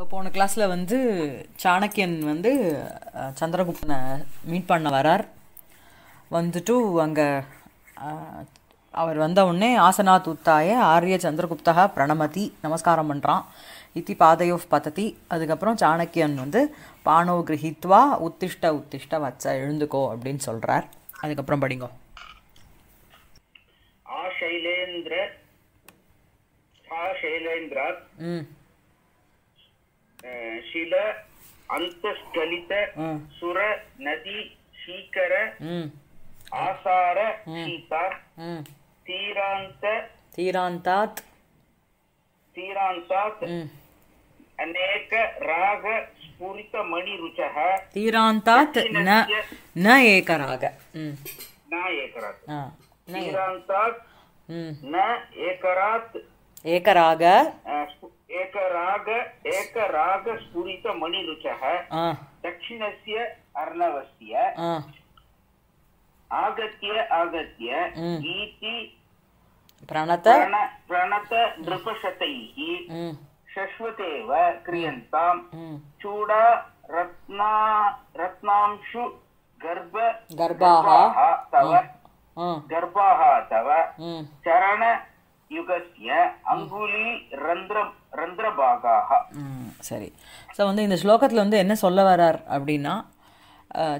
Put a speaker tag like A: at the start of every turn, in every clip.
A: இப்போ போன கிளாஸில் வந்து சாணக்கியன் வந்து சந்திரகுப்தனை மீட் பண்ண வரார் வந்துட்டு அங்கே அவர் வந்த உடனே ஆசனா தூத்தாய ஆரிய சந்திரகுப்தா பிரணமதி நமஸ்காரம் பண்ணுறான் இத்தி பாதையோ பததி அதுக்கப்புறம் சாணக்கியன் வந்து பானோ கிரகித்வா உத்திஷ்ட உத்திஷ்ட வச்ச எழுந்துக்கோ அப்படின்னு சொல்கிறார் அதுக்கப்புறம் படிங்கோ
B: ஆ சைலேந்திர ஆ சைலேந்திரா ம் ಶಿಲ ಅಂತಸ್ಕಲಿತ ಸುರ ನದಿ ಶೀಕರ ಆಸಾರ ಶೀತ ತೀರಾಂತ
A: ತೀರಾಂತಾತ್
B: ತೀರಾಂತಾತ್ ಅನೇಕ ರಾಗ ಸ್ಫುರಿತ ಮಣಿ ರುಚಃ ತೀರಾಂತಾತ್ ನ
A: ನ ಏಕ ರಾಗ
B: ನ ಏಕ ರಾಗ ತೀರಾಂತಾತ್ ನ ಏಕರಾತ್ ಏಕರಾಗ एक राग एक राग मणि स्फुरित मणिरुचः दक्षिणस्य अर्णवस्य आगत्य आगत्य गीति प्रणत प्रणत नृपशतैः शश्वतेव क्रियन्ताम् चूडा रत्ना रत्नांशु गर्भ गर्भाः तव गर्भाः तव चरण युगस्य अंगुली रंध्रम ரந்திரபாகாக
A: சரி ஸோ வந்து இந்த ஸ்லோகத்தில் வந்து என்ன சொல்ல வரார் அப்படின்னா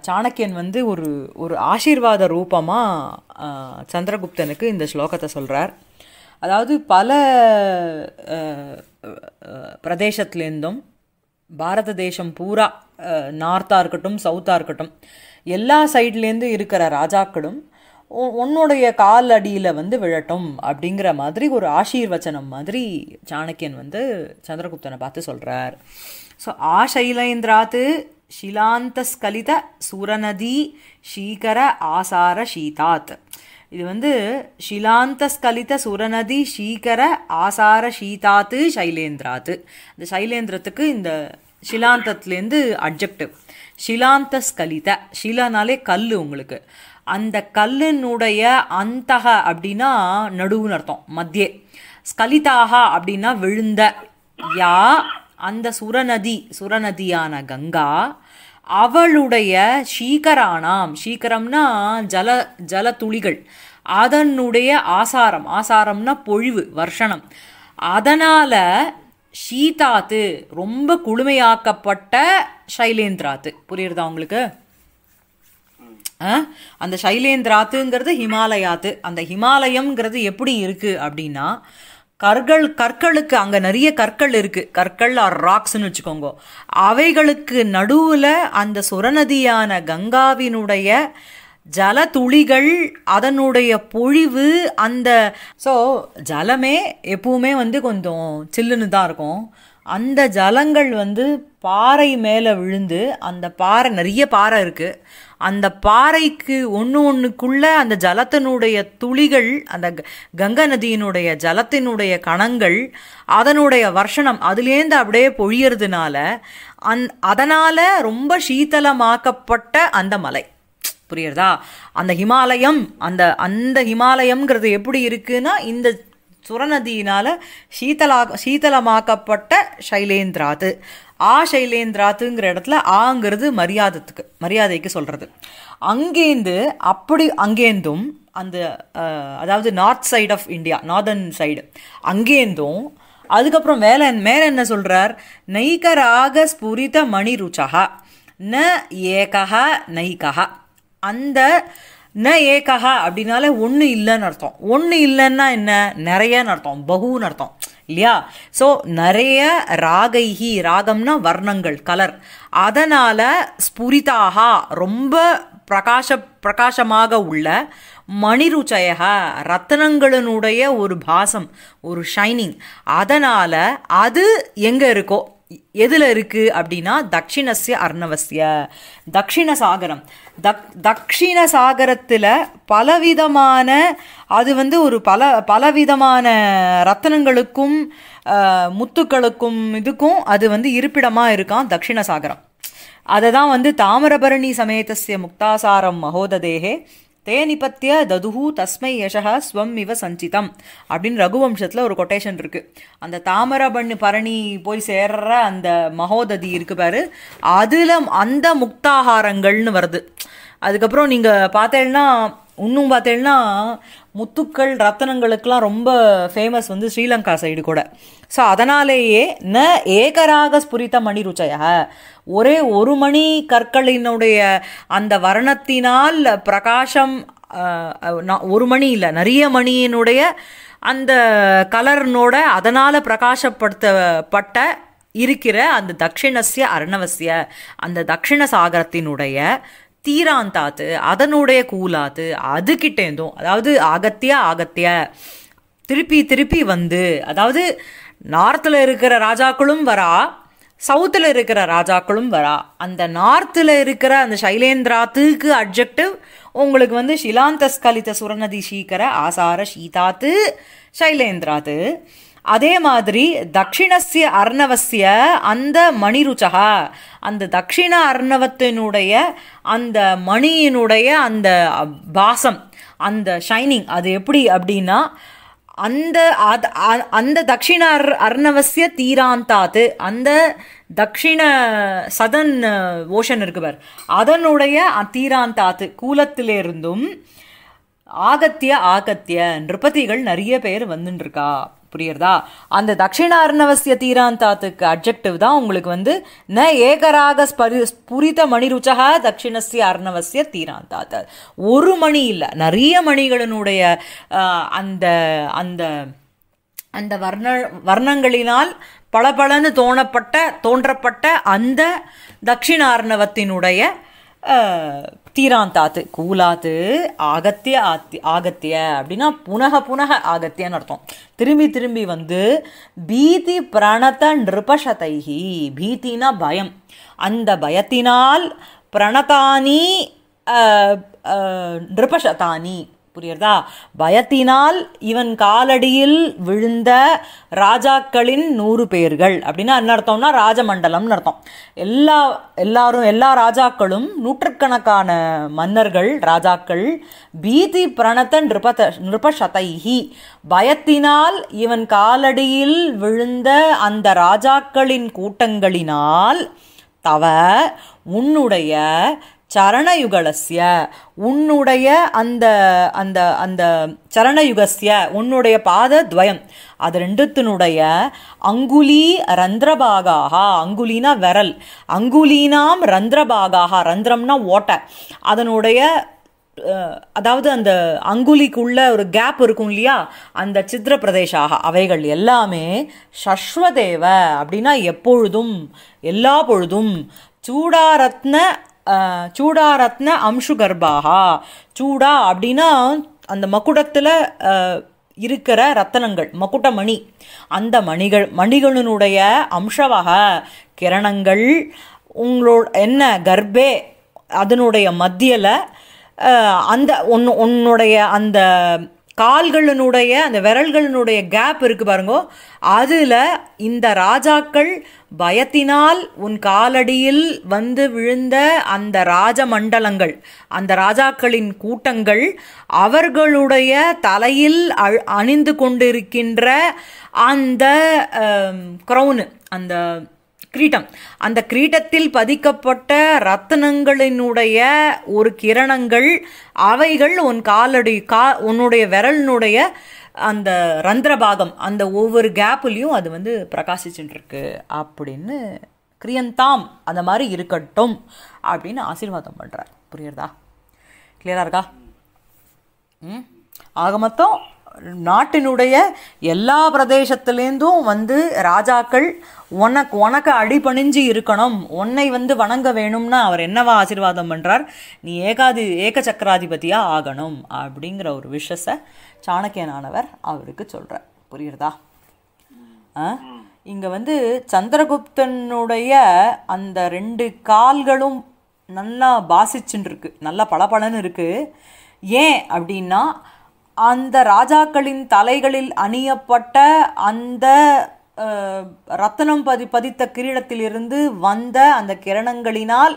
A: சாணக்கியன் வந்து ஒரு ஒரு ஆசீர்வாத ரூபமாக சந்திரகுப்தனுக்கு இந்த ஸ்லோகத்தை சொல்கிறார் அதாவது பல பிரதேசத்துலேருந்தும் பாரத தேசம் பூரா நார்த்தாக இருக்கட்டும் சவுத்தாக இருக்கட்டும் எல்லா சைட்லேருந்து இருக்கிற ராஜாக்களும் உன்னுடைய கால் அடியில் வந்து விழட்டும் அப்படிங்கிற மாதிரி ஒரு ஆசீர்வச்சனம் மாதிரி சாணக்கியன் வந்து சந்திரகுப்தனை பார்த்து சொல்கிறார் ஸோ ஆ சைலேந்திராத்து ஷிலாந்தஸ்கலித சுரநதி ஷீகர ஆசார ஷீதாத் இது வந்து ஷிலாந்தஸ்கலித சுரநதி ஷீகர ஆசார ஷீதாத்து சைலேந்திராத்து இந்த சைலேந்திரத்துக்கு இந்த ஷிலாந்தத்துலேருந்து அப்ஜெக்டிவ் ஸ்கலித ஷிலானாலே கல் உங்களுக்கு அந்த கல்லினுடைய அந்த அப்படின்னா நடுவுன்னு அர்த்தம் மத்தியே ஸ்கலிதாக அப்படின்னா விழுந்த யா அந்த சுரநதி சுரநதியான கங்கா அவளுடைய சீக்கரானாம் சீக்கரம்னா ஜல ஜல துளிகள் அதனுடைய ஆசாரம் ஆசாரம்னா பொழிவு வர்ஷணம் அதனால் சீதாத்து ரொம்ப குளுமையாக்கப்பட்ட சைலேந்திராத்து புரியுறதா உங்களுக்கு அந்த சைலேந்திராத்துங்கிறது ஹிமாலயாத்து அந்த ஹிமாலயம்ங்கிறது எப்படி இருக்குது அப்படின்னா கற்கள் கற்களுக்கு அங்கே நிறைய கற்கள் இருக்குது கற்கள் ஆர் ராக்ஸ்ன்னு வச்சுக்கோங்க அவைகளுக்கு நடுவில் அந்த சுரநதியான கங்காவினுடைய ஜல துளிகள் அதனுடைய பொழிவு அந்த ஸோ ஜலமே எப்பவுமே வந்து கொஞ்சம் சில்லுன்னு தான் இருக்கும் அந்த ஜலங்கள் வந்து பாறை மேலே விழுந்து அந்த பாறை நிறைய பாறை இருக்குது அந்த பாறைக்கு ஒன்று ஒன்றுக்குள்ளே அந்த ஜலத்தினுடைய துளிகள் அந்த கங்கை நதியினுடைய ஜலத்தினுடைய கணங்கள் அதனுடைய வர்ஷணம் அதுலேருந்து அப்படியே பொழியறதுனால அந் அதனால் ரொம்ப சீத்தலமாக்கப்பட்ட அந்த மலை புரியுறதா அந்த ஹிமாலயம் அந்த அந்த ஹிமாலயம்ங்கிறது எப்படி இருக்குன்னா இந்த சுரநதியினால் சீத்தலா சீத்தலமாக்கப்பட்ட சைலேந்திராது ஆ சைலேந்திராத்துங்கிற இடத்துல ஆங்கிறது மரியாதத்துக்கு மரியாதைக்கு சொல்கிறது அங்கேருந்து அப்படி அங்கேருந்தும் அந்த அதாவது north side of India northern side அங்கேருந்தும் அதுக்கப்புறம் வேலை மேலே என்ன சொல்கிறார் நைகராக ஸ்புரித மணி ருச்சகா ந ஏகா நைகா அந்த ந ஏகா அப்படின்னால ஒன்று இல்லைன்னு அர்த்தம் ஒன்று இல்லைன்னா என்ன நிறையன்னு அர்த்தம் பகுன்னு அர்த்தம் இல்லையா ஸோ நிறைய ராகைஹி ராகம்னா வர்ணங்கள் கலர் அதனால் ஸ்புரிதாகா ரொம்ப பிரகாஷ பிரகாசமாக உள்ள மணிருச்சயக ரத்னங்களினுடைய ஒரு பாசம் ஒரு ஷைனிங் அதனால் அது எங்கே இருக்கோ எதில் இருக்குது அப்படின்னா தக்ஷிணஸ்ய அர்ணவசிய தக்ஷிண சாகரம் தக் தக்ஷிண சாகரத்தில் பலவிதமான அது வந்து ஒரு பல பலவிதமான ரத்தனங்களுக்கும் முத்துக்களுக்கும் இதுக்கும் அது வந்து இருப்பிடமாக இருக்கான் தக்ஷிண சாகரம் அதை தான் வந்து தாமிரபரணி சமேதசிய முக்தாசாரம் மகோததேகே தே நிபத்திய ததுஹு தஸ்மை யஷா ஸ்வம் இவ சஞ்சிதம் அப்படின்னு ரகுவம்சத்தில் ஒரு கொட்டேஷன் இருக்குது அந்த தாமரபண்ணு பரணி போய் சேர்ற அந்த மகோததி இருக்கு பாரு அதில் அந்த முக்தாகாரங்கள்னு வருது அதுக்கப்புறம் நீங்கள் பார்த்தேன்னா இன்னும் பார்த்தீங்கன்னா முத்துக்கள் ரத்தனங்களுக்கெல்லாம் ரொம்ப ஃபேமஸ் வந்து ஸ்ரீலங்கா சைடு கூட ஸோ அதனாலேயே ந ஏகராக ஸ்புரித்த மணி ருச்சையா ஒரே ஒரு மணி கற்களினுடைய அந்த வர்ணத்தினால் பிரகாசம் ஒரு மணி இல்லை நிறைய மணியினுடைய அந்த கலர்னோட அதனால் பிரகாசப்படுத்தப்பட்ட இருக்கிற அந்த தக்ஷிணசிய அர்ணவசிய அந்த தக்ஷிண சாகரத்தினுடைய தீராந்தாத்து அதனுடைய கூலாத்து அதுகிட்டேந்தும் அதாவது அகத்தியா அகத்திய திருப்பி திருப்பி வந்து அதாவது நார்த்தில் இருக்கிற ராஜாக்களும் வரா சவுத்தில் இருக்கிற ராஜாக்களும் வரா அந்த நார்த்தில் இருக்கிற அந்த சைலேந்திராத்துக்கு அப்ஜெக்டிவ் உங்களுக்கு வந்து ஷிலாந்தஸ்கலித சுரநதி சீக்கர ஆசார சீதாத்து சைலேந்திராத்து அதே மாதிரி தக்ஷிணசிய அர்ணவசிய அந்த மணிருச்சா அந்த தக்ஷிண அர்ணவத்தினுடைய அந்த மணியினுடைய அந்த பாசம் அந்த ஷைனிங் அது எப்படி அப்படின்னா அந்த அந்த தக்ஷிண அர் அர்ணவசிய தீராந்தாத்து அந்த தக்ஷிண சதன் ஓஷன் இருக்குவர் அதனுடைய தீராந்தாத்து கூலத்திலிருந்தும் ஆகத்திய ஆகத்திய நிருபதிகள் நிறைய பேர் வந்துட்டுருக்கா புரியுறதா அந்த தட்சிணார்ணவசிய தீராந்தாத்துக்கு அப்ஜெக்டிவ் தான் உங்களுக்கு வந்து ந ஏகராக ஸ்பரி புரித மணி ருச்சகா தட்சிணசிய அர்ணவசிய தீராந்தாத் ஒரு மணி இல்லை நிறைய மணிகளினுடைய அந்த அந்த அந்த வர்ண வர்ணங்களினால் பலன்னு தோணப்பட்ட தோன்றப்பட்ட அந்த தட்சிணார்ணவத்தினுடைய தாத்து கூலாத்து ஆகத்திய ஆத்தி ஆகத்திய அப்படின்னா புனக புனக ஆகத்தியன்னு அர்த்தம் திரும்பி திரும்பி வந்து பீதி பிரணத நிருபசதைகி பீத்தினா பயம் அந்த பயத்தினால் பிரணதானி நிருபசதானி புரியுறதா பயத்தினால் இவன் காலடியில் விழுந்த ராஜாக்களின் நூறு பேர்கள் அப்படின்னா என்ன அர்த்தம்னா ராஜமண்டலம்னு அர்த்தம் எல்லா எல்லாரும் எல்லா ராஜாக்களும் நூற்றுக்கணக்கான மன்னர்கள் ராஜாக்கள் பீதி பிரணத்த நிருபத நிருபசதைஹி பயத்தினால் இவன் காலடியில் விழுந்த அந்த ராஜாக்களின் கூட்டங்களினால் தவ உன்னுடைய சரணயுகலசிய உன்னுடைய அந்த அந்த அந்த சரணயுகசிய உன்னுடைய பாத துவயம் அது ரெண்டுத்தினுடைய அங்குலி ரந்திரபாகாக அங்குலினா விரல் அங்குலினாம் ரந்திரபாகாக ரந்திரம்னா ஓட்ட அதனுடைய அதாவது அந்த அங்குலிக்குள்ள ஒரு கேப் இருக்கும் இல்லையா அந்த சித்திர பிரதேசாக அவைகள் எல்லாமே சஸ்வதேவ அப்படின்னா எப்பொழுதும் எல்லா பொழுதும் சூடாரத்ன சூடாரத்ன அம்சு கர்ப்பாகா சூடா அப்படின்னா அந்த மக்குடத்தில் இருக்கிற ரத்தனங்கள் மணி அந்த மணிகள் மணிகளினுடைய அம்சவாக கிரணங்கள் உங்களோட என்ன கர்ப்பே அதனுடைய மத்தியில் அந்த ஒன்று உன்னுடைய அந்த கால்களினுடைய அந்த விரல்களினுடைய கேப் இருக்குது பாருங்க அதில் இந்த ராஜாக்கள் பயத்தினால் உன் காலடியில் வந்து விழுந்த அந்த ராஜ மண்டலங்கள் அந்த ராஜாக்களின் கூட்டங்கள் அவர்களுடைய தலையில் அணிந்து கொண்டிருக்கின்ற அந்த க்ரௌனு அந்த கிரீட்டம் அந்த கிரீட்டத்தில் பதிக்கப்பட்ட ரத்தனங்களினுடைய ஒரு கிரணங்கள் அவைகள் உன் காலடி கா உன்னுடைய விரலினுடைய அந்த ரந்திரபாகம் அந்த ஒவ்வொரு கேப்புலேயும் அது வந்து பிரகாசிச்சுட்டுருக்கு அப்படின்னு கிரியந்தாம் அந்த மாதிரி இருக்கட்டும் அப்படின்னு ஆசீர்வாதம் பண்ணுறார் புரியுறதா கிளியராக இருக்கா ம் ஆக மொத்தம் நாட்டினுடைய எல்லா பிரதேசத்துலேருந்தும் வந்து ராஜாக்கள் உனக்கு உனக்கு அடிபணிஞ்சு இருக்கணும் உன்னை வந்து வணங்க வேணும்னா அவர் என்னவா ஆசீர்வாதம் பண்ணுறார் நீ ஏகாதி ஏக சக்கராதிபதியாக ஆகணும் அப்படிங்கிற ஒரு விஷஸை சாணக்கியனானவர் அவருக்கு சொல்கிறார் புரியுறதா இங்கே வந்து சந்திரகுப்தனுடைய அந்த ரெண்டு கால்களும் நல்லா பாசிச்சுன்னு இருக்கு நல்லா பளபளன்னு இருக்கு ஏன் அப்படின்னா அந்த ராஜாக்களின் தலைகளில் அணியப்பட்ட அந்த ரத்தனம் பதி பதித்த கிரீடத்திலிருந்து வந்த அந்த கிரணங்களினால்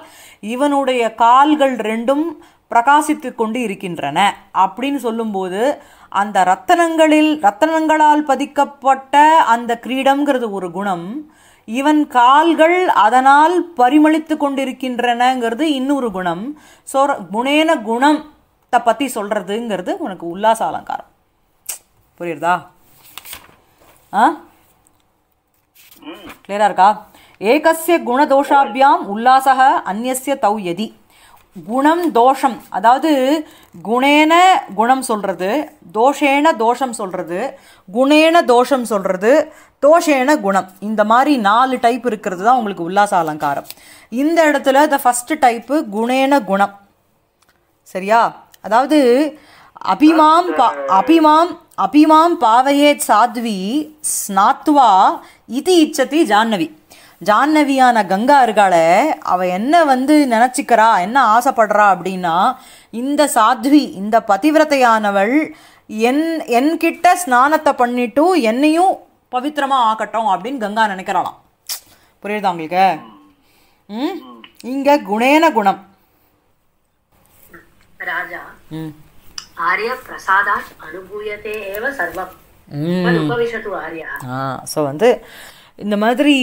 A: இவனுடைய கால்கள் ரெண்டும் பிரகாசித்து கொண்டு இருக்கின்றன அப்படின்னு சொல்லும்போது அந்த ரத்தனங்களில் ரத்தனங்களால் பதிக்கப்பட்ட அந்த கிரீடம்ங்கிறது ஒரு குணம் இவன் கால்கள் அதனால் பரிமளித்து கொண்டிருக்கின்றனங்கிறது இன்னொரு குணம் சோ குணேன குணத்தை பற்றி சொல்கிறதுங்கிறது உனக்கு உல்லாச அலங்காரம் புரியுறதா ஆ கிளியரா இருக்கா ஏகசிய குணதோஷாபியாம் உல்லாசக அந்நிய தௌ எதி குணம் தோஷம் அதாவது குணேன குணம் சொல்கிறது தோஷேன தோஷம் சொல்கிறது குணேன தோஷம் சொல்கிறது தோஷேன குணம் இந்த மாதிரி நாலு டைப் இருக்கிறது தான் உங்களுக்கு உல்லாச அலங்காரம் இந்த இடத்துல த ஃபஸ்ட்டு டைப்பு குணேன குணம் சரியா அதாவது அபிமாம் அபிமாம் அபிமாம் பாவையே சாத்வி ஸ்நாத்வா இது இச்சதி ஜான்னவி ஜான்னவியான கங்கா இருக்காள அவள் என்ன வந்து நினச்சிக்கிறா என்ன ஆசைப்படுறா அப்படின்னா இந்த சாத்வி இந்த பதிவிரத்தையானவள் என் என்கிட்ட ஸ்நானத்தை பண்ணிட்டு என்னையும் பவித்திரமாக ஆக்கட்டும் அப்படின்னு கங்கா நினைக்கிறாளாம் புரியுதா உங்களுக்கு ம் இங்கே குணேன குணம் ராஜா ம் ஸோ வந்து இந்த மாதிரி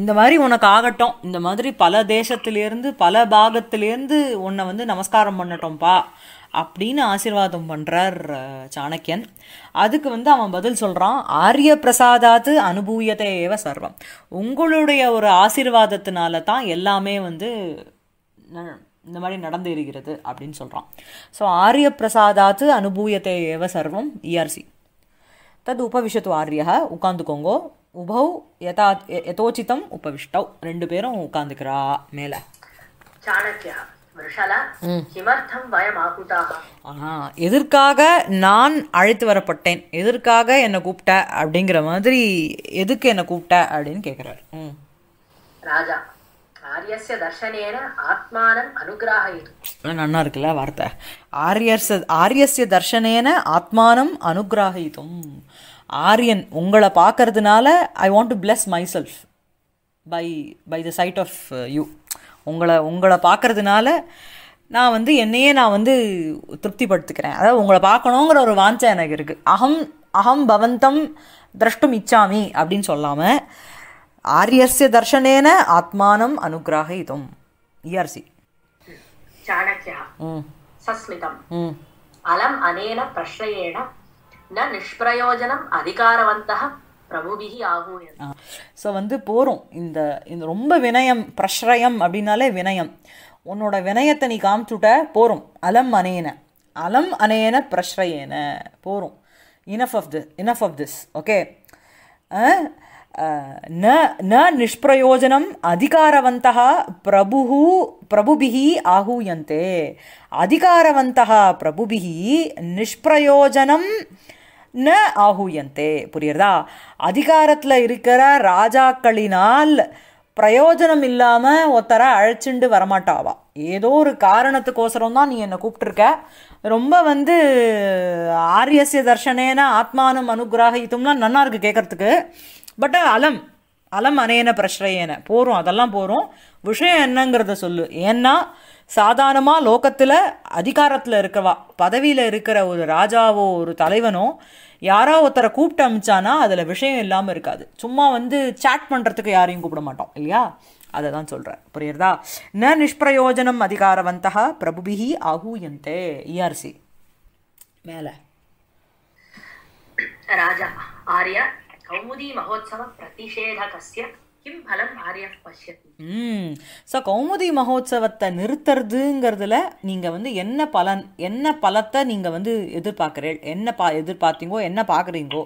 A: இந்த மாதிரி உனக்கு ஆகட்டும் இந்த மாதிரி பல தேசத்திலேருந்து பல பாகத்திலேருந்து உன்னை வந்து நமஸ்காரம் பண்ணட்டோம்ப்பா அப்படின்னு ஆசீர்வாதம் பண்ணுறார் சாணக்கியன் அதுக்கு வந்து அவன் பதில் சொல்கிறான் ஆரிய பிரசாதாத்து அனுபூயதேவ ஏவ சர்வம் உங்களுடைய ஒரு ஆசீர்வாதத்தினால தான் எல்லாமே வந்து இந்த மாதிரி நடந்து இருக்கிறது அப்படின்னு சொல்கிறான் ஸோ ஆரிய பிரசாதாத்து அனுபூயத்தை ஏவ சர்வம் இஆர்சி தத் உபவிஷத்து ஆரியா உட்காந்துக்கோங்கோ உபௌ எதா யதோச்சிதம் உபவிஷ்டவ் ரெண்டு பேரும் உட்காந்துக்கிறா மேலே சாணக்கியா எதற்காக நான் அழைத்து வரப்பட்டேன் எதற்காக என்னை கூப்பிட்ட அப்படிங்கிற மாதிரி எதுக்கு என்னை கூப்பிட்ட அப்படின்னு கேட்குறாரு
C: ராஜா ஆரியஸ்ய தர்ஷனேன ஆத்மானம் அனுகிராகயிது
A: நன்னா இருக்குல்ல வார்த்தை ஆரியர்ஸ் ஆரியஸ்ய தர்ஷனேன ஆத்மானம் அனுகிராகயிதும் ஆரியன் உங்களை பார்க்கறதுனால I want to bless myself by by the sight of you உங்களை உங்களை பார்க்கறதுனால நான் வந்து என்னையே நான் வந்து திருப்திப்படுத்திக்கிறேன் அதாவது உங்களை பார்க்கணுங்கிற ஒரு வாஞ்சை எனக்கு இருக்குது அகம் அகம் பவந்தம் திரஷ்டும் இச்சாமி அப்படின்னு சொல்லாமல் ஆரியஸ்ய தர்ஷனேன ஆத்மானம் அனுகிராகிதும் இஆர்சி
C: சாணக்கியா சஸ்மிதம் அலம் அனேன பிரஷ்னேன ந நிஷ்பிரயோஜனம் அதிகாரவந்தக
A: ஸோ வந்து போகிறோம் இந்த இந்த ரொம்ப வினயம் பிரஷ்ரயம் அப்படின்னாலே வினயம் உன்னோட வினயத்தை நீ காமிச்சுட்ட போகிறோம் அலம் அனேன அலம் அனேன பிரஷ்ரயேன போகிறோம் enough of the enough of this okay न न निष्प्रयोजनम् अधिकारवन्तः प्रभुः प्रभुभिः आहूयन्ते अधिकारवन्तः प्रभुभिः நிஷ்பிரயோஜனம் ந ஆகூயந்தே புரியுறதா அதிகாரத்தில் இருக்கிற ராஜாக்களினால் பிரயோஜனம் இல்லாமல் ஒருத்தரை அழைச்சிண்டு வரமாட்டாவா ஏதோ ஒரு காரணத்துக்கோசரம் தான் நீ என்னை கூப்பிட்டுருக்க ரொம்ப வந்து ஆரியசிய தர்ஷனேன ஆத்மானம் அனுகிராகித்தும்னா நல்லா இருக்குது கேட்குறதுக்கு பட் அலம் அலம் அனேன பிரஷ்ரையேன போகிறோம் அதெல்லாம் போகிறோம் விஷயம் என்னங்கிறத சொல்லு ஏன்னா சாதாரணமாக லோக்கத்தில் அதிகாரத்தில் இருக்கவா பதவியில் இருக்கிற ஒரு ராஜாவோ ஒரு தலைவனோ யாரோ ஒருத்தரை கூப்பிட்டு அமிச்சானா அதில் விஷயம் இல்லாமல் இருக்காது சும்மா வந்து சேட் பண்ணுறதுக்கு யாரையும் கூப்பிட மாட்டோம் இல்லையா அதை தான் சொல்கிறேன் புரியுறதா ந நிஷ்பிரயோஜனம் அதிகாரவந்தா பிரபுபிஹி ஆகூயந்தே இஆர்சி e மேலே
C: ராஜா ஆர்யா கௌமுதி
A: ஸோ கௌமுதி மகோத்சவத்தை நிறுத்துறதுங்கிறதுல நீங்க வந்து என்ன பலன் என்ன பலத்தை நீங்க வந்து எதிர்பார்க்குறீள் என்ன பா எதிர்பார்த்தீங்கோ என்ன பார்க்குறீங்கோ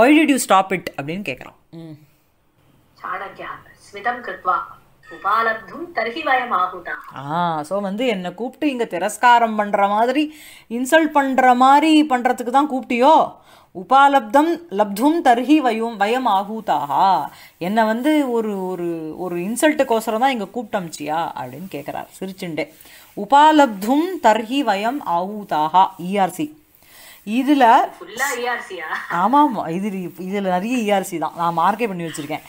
A: why did you stop it அப்படின்னு கேட்குறோம் ஸோ வந்து என்னை கூப்பிட்டு இங்க திரஸ்காரம் பண்ற மாதிரி இன்சல்ட் பண்ற மாதிரி பண்றதுக்கு தான் கூப்பிட்டியோ உபாலப்தம் லப்தும் தர்ஹி வயும் வயம் ஆகூதாக என்னை வந்து ஒரு ஒரு ஒரு இன்சல்ட்டுக்கோசரம் தான் இங்கே கூப்பிட்டமிச்சியா அப்படின்னு கேட்குறார் சிரிச்சுண்டே உபாலப்தும் தர்ஹி வயம் ஆகூதாக இஆர்சி இதில் ஆமாம் இது இதில் நிறைய இஆர்சி e தான் நான் மார்க்கே பண்ணி வச்சுருக்கேன்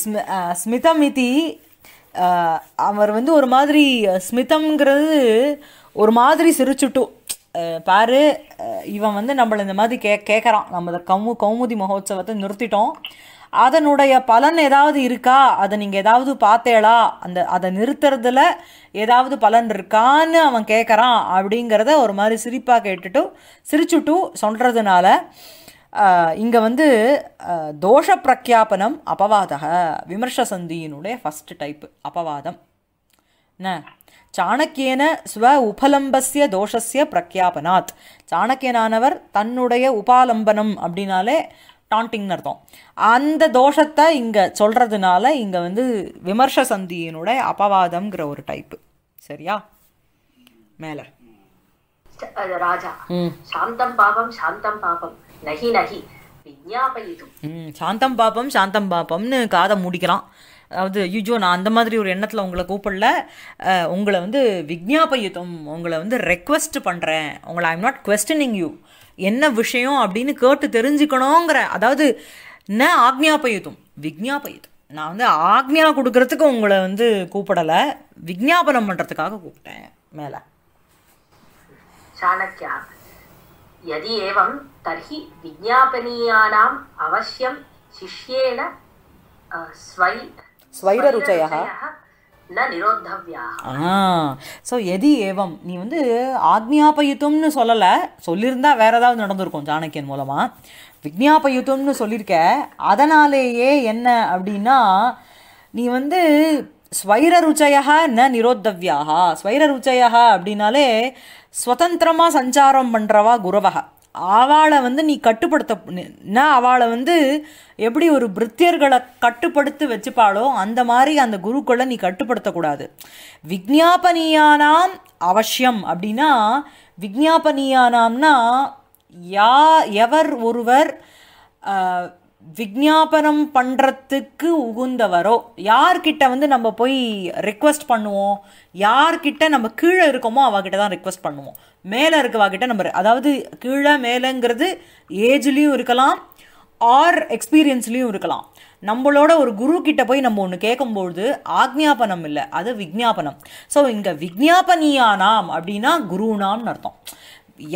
A: ஸ்மி ஸ்மிதமிதி அவர் வந்து ஒரு மாதிரி ஸ்மிதம்ங்கிறது ஒரு மாதிரி சிரிச்சுட்டும் பாரு இவன் வந்து நம்மளை இந்த மாதிரி கே கேட்குறான் நம்ம கவு கௌமுதி மகோத்சவத்தை நிறுத்திட்டோம் அதனுடைய பலன் ஏதாவது இருக்கா அதை நீங்கள் ஏதாவது பார்த்தேளா அந்த அதை நிறுத்துறதுல ஏதாவது பலன் இருக்கான்னு அவன் கேட்குறான் அப்படிங்கிறத ஒரு மாதிரி சிரிப்பாக கேட்டுட்டு சிரிச்சுட்டு சொல்கிறதுனால இங்கே வந்து தோஷ பிரக்யாபனம் அபவாதக விமர்ச சந்தியினுடைய ஃபஸ்ட் டைப்பு அபவாதம் என்ன சாணக்கியன ஸ்வ உபலம்பசிய தோஷஸ்ய பிரக்யாபனாத் சாணக்கியனானவர் தன்னுடைய உபாலம்பனம் அப்படின்னாலே டாண்டிங்னு அர்த்தம் அந்த தோஷத்தை இங்கே சொல்கிறதுனால இங்கே வந்து விமர்ச சந்தியினுடைய அபவாதம்ங்கிற ஒரு டைப்பு சரியா மேலே
C: ராஜா சாந்தம் பாபம் சாந்தம் பாபம் நகி நகி
A: சாந்தம் பாபம் சாந்தம் பாபம்னு காதை முடிக்கிறான் அதாவது யூஜோ நான் அந்த மாதிரி ஒரு எண்ணத்தில் உங்களை கூப்பிடல உங்களை வந்து விக்ஞாபயுத்தம் உங்களை வந்து ரெக்வெஸ்ட் பண்ணுறேன் உங்களை ஐம் நாட் கொஸ்டனிங் யூ என்ன விஷயம் அப்படின்னு கேட்டு தெரிஞ்சுக்கணுங்கிற அதாவது ந ஆக்ஞாபயுத்தம் விக்ஞாபயுத்தம் நான் வந்து ஆக்ஞா கொடுக்கறதுக்கு உங்களை வந்து கூப்பிடலை விக்ஞாபனம் பண்ணுறதுக்காக கூப்பிட்டேன் மேலே
C: சாணக்கியா यदि एवं तर्हि विज्ञापनीयानाम् अवश्यं शिष्येण
A: ஸ்வைரருச்சயா ஸோ எதி ஏவம் நீ வந்து ஆத்மியாபயுத்தம்னு சொல்லலை சொல்லியிருந்தா வேற ஏதாவது நடந்திருக்கும் ஜானக்கியன் மூலமாக விக்னியாபயுத்தம்னு சொல்லியிருக்க அதனாலேயே என்ன அப்படின்னா நீ வந்து ஸ்வைர ருச்சையா ந நிரோத்தவ்யாகா ஸ்வைர ருச்சையா அப்படின்னாலே ஸ்வதந்திரமாக சஞ்சாரம் பண்ணுறவா குரவகா அவளை வந்து நீ கட்டுப்படுத்த அவளை வந்து எப்படி ஒரு பிரித்தியர்களை கட்டுப்படுத்தி வச்சுப்பாளோ அந்த மாதிரி அந்த குருக்களை நீ கட்டுப்படுத்தக்கூடாது விஜாபனியானாம் அவசியம் அப்படின்னா விஜாபனியானாம்னா யா எவர் ஒருவர் விஜாபனம் பண்ணுறதுக்கு உகுந்தவரோ யார்கிட்ட வந்து நம்ம போய் ரிக்வஸ்ட் பண்ணுவோம் யார்கிட்ட நம்ம கீழே இருக்கோமோ அவகிட்ட தான் ரிக்வஸ்ட் பண்ணுவோம் மேலே இருக்கவா கிட்ட நம்பர் அதாவது கீழே மேலேங்கிறது ஏஜ்லேயும் இருக்கலாம் ஆர் எக்ஸ்பீரியன்ஸ்லேயும் இருக்கலாம் நம்மளோட ஒரு குரு கிட்ட போய் நம்ம ஒன்று கேட்கும்பொழுது ஆக்ஞாபனம் இல்லை அது விஜாபனம் ஸோ இங்கே விஜாபனியானாம் அப்படின்னா குருனாம்னு அர்த்தம்